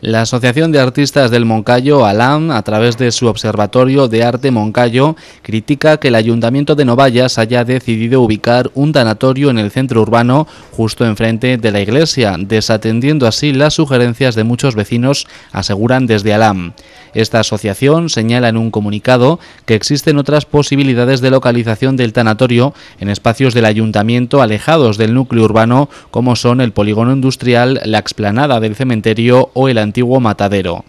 La Asociación de Artistas del Moncayo, ALAM, a través de su Observatorio de Arte Moncayo, critica que el Ayuntamiento de Novallas haya decidido ubicar un tanatorio en el centro urbano justo enfrente de la iglesia, desatendiendo así las sugerencias de muchos vecinos, aseguran desde ALAM. Esta asociación señala en un comunicado que existen otras posibilidades de localización del tanatorio en espacios del ayuntamiento alejados del núcleo urbano, como son el polígono industrial, la explanada del cementerio o el antiguo matadero.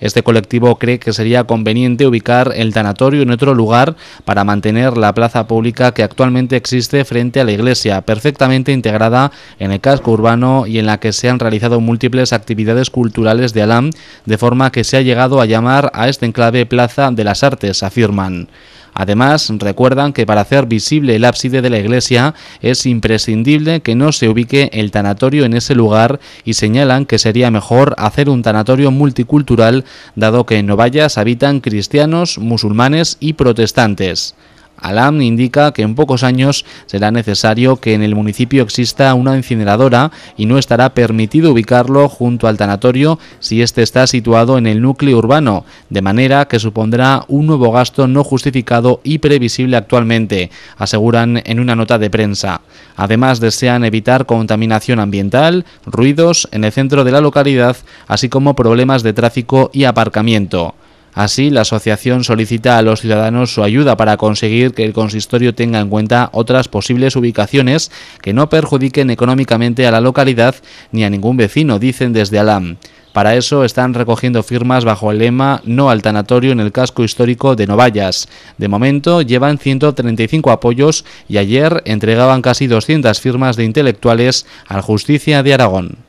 Este colectivo cree que sería conveniente ubicar el tanatorio en otro lugar para mantener la plaza pública que actualmente existe frente a la iglesia, perfectamente integrada en el casco urbano y en la que se han realizado múltiples actividades culturales de Alam, de forma que se ha llegado a llamar a este enclave Plaza de las Artes, afirman. Además, recuerdan que para hacer visible el ábside de la iglesia es imprescindible que no se ubique el tanatorio en ese lugar y señalan que sería mejor hacer un tanatorio multicultural dado que en Novallas habitan cristianos, musulmanes y protestantes. Alam indica que en pocos años será necesario que en el municipio exista una incineradora y no estará permitido ubicarlo junto al tanatorio si éste está situado en el núcleo urbano, de manera que supondrá un nuevo gasto no justificado y previsible actualmente, aseguran en una nota de prensa. Además desean evitar contaminación ambiental, ruidos en el centro de la localidad, así como problemas de tráfico y aparcamiento. Así, la asociación solicita a los ciudadanos su ayuda para conseguir que el consistorio tenga en cuenta otras posibles ubicaciones que no perjudiquen económicamente a la localidad ni a ningún vecino, dicen desde Alam. Para eso están recogiendo firmas bajo el lema No al tanatorio en el casco histórico de Novallas. De momento llevan 135 apoyos y ayer entregaban casi 200 firmas de intelectuales al Justicia de Aragón.